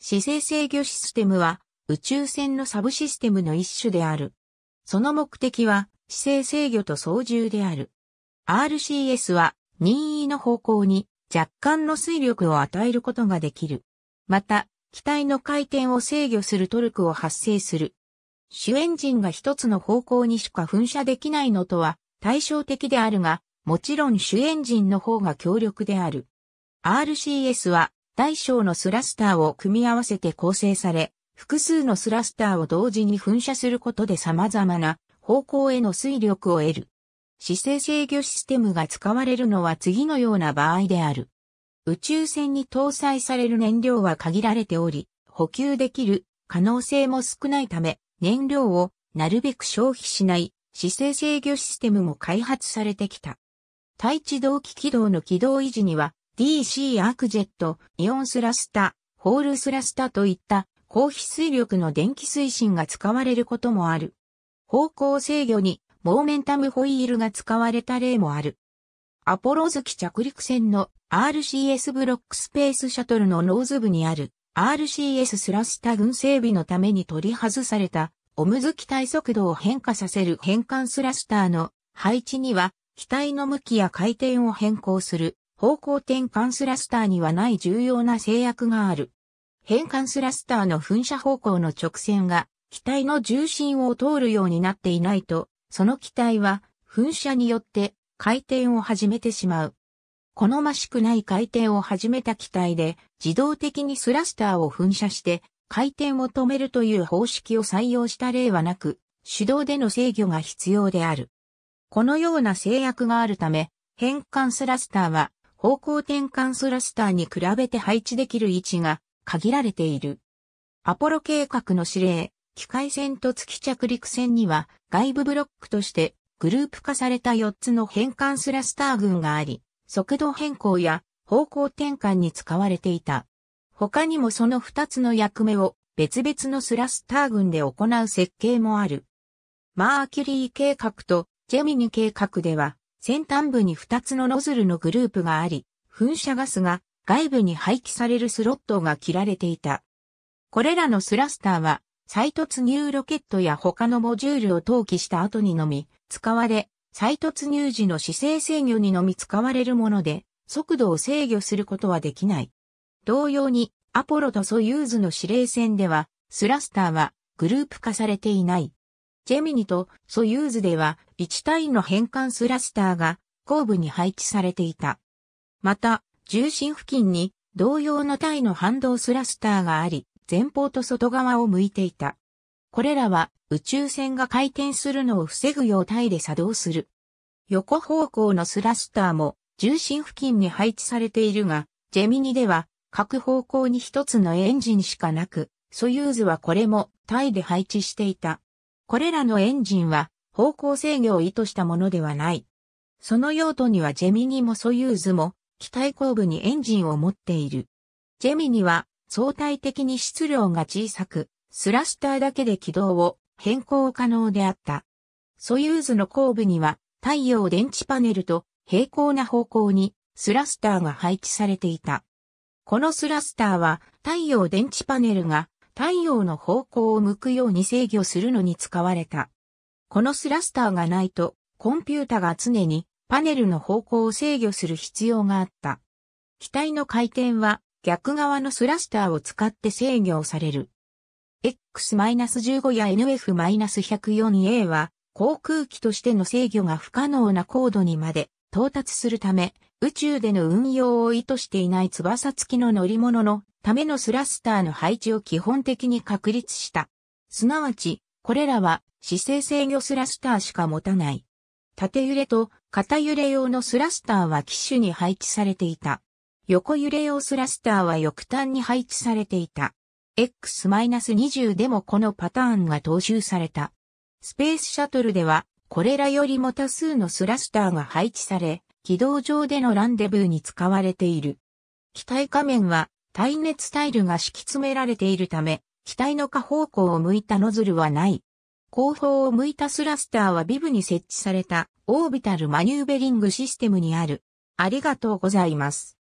姿勢制御システムは宇宙船のサブシステムの一種である。その目的は姿勢制御と操縦である。RCS は任意の方向に若干の水力を与えることができる。また、機体の回転を制御するトルクを発生する。主エンジンが一つの方向にしか噴射できないのとは対照的であるが、もちろん主エンジンの方が強力である。RCS は大小のスラスターを組み合わせて構成され、複数のスラスターを同時に噴射することで様々な方向への推力を得る。姿勢制御システムが使われるのは次のような場合である。宇宙船に搭載される燃料は限られており、補給できる可能性も少ないため、燃料をなるべく消費しない姿勢制御システムも開発されてきた。対地動機軌道の軌道維持には DC アクジェット、イオンスラスタ、ホールスラスタといった高非水力の電気推進が使われることもある。方向制御にモーメンタムホイールが使われた例もある。アポロ月着陸船の RCS ブロックスペースシャトルのノーズ部にある RCS スラスタ軍整備のために取り外されたオムズ機体速度を変化させる変換スラスターの配置には機体の向きや回転を変更する方向転換スラスターにはない重要な制約がある。変換スラスターの噴射方向の直線が機体の重心を通るようになっていないと、その機体は噴射によって回転を始めてしまう。好ましくない回転を始めた機体で自動的にスラスターを噴射して回転を止めるという方式を採用した例はなく、手動での制御が必要である。このような制約があるため、変換スラスターは方向転換スラスターに比べて配置できる位置が限られている。アポロ計画の指令、機械船と月着陸船には外部ブロックとしてグループ化された4つの変換スラスター群があり、速度変更や方向転換に使われていた。他にもその2つの役目を別々のスラスター群で行う設計もある。マーキュリー計画とジェミニ計画では先端部に2つのノズルのグループがあり、噴射ガスが外部に排気されるスロットが切られていた。これらのスラスターは、再突入ロケットや他のモジュールを投棄した後にのみ、使われ、再突入時の姿勢制御にのみ使われるもので、速度を制御することはできない。同様に、アポロとソユーズの指令船では、スラスターはグループ化されていない。ジェミニとソユーズでは1体の変換スラスターが後部に配置されていた。また、重心付近に同様の体の反動スラスターがあり、前方と外側を向いていた。これらは宇宙船が回転するのを防ぐよう体で作動する。横方向のスラスターも重心付近に配置されているが、ジェミニでは各方向に一つのエンジンしかなく、ソユーズはこれも体で配置していた。これらのエンジンは方向制御を意図したものではない。その用途にはジェミニもソユーズも、機体後部にエンジンを持っている。ジェミニは相対的に質量が小さく、スラスターだけで軌道を変更可能であった。ソユーズの後部には太陽電池パネルと平行な方向にスラスターが配置されていた。このスラスターは太陽電池パネルが太陽の方向を向くように制御するのに使われた。このスラスターがないと、コンピュータが常にパネルの方向を制御する必要があった。機体の回転は逆側のスラスターを使って制御される。X-15 や NF-104A は航空機としての制御が不可能な高度にまで到達するため、宇宙での運用を意図していない翼付きの乗り物のためのスラスターの配置を基本的に確立した。すなわち、これらは姿勢制御スラスターしか持たない。縦揺れと片揺れ用のスラスターは機種に配置されていた。横揺れ用スラスターは翼端に配置されていた。X-20 でもこのパターンが踏襲された。スペースシャトルでは、これらよりも多数のスラスターが配置され、軌道上でのランデブーに使われている。機体仮面は耐熱タイルが敷き詰められているため、機体の下方向を向いたノズルはない。後方を向いたスラスターはビブに設置されたオービタルマニューベリングシステムにある。ありがとうございます。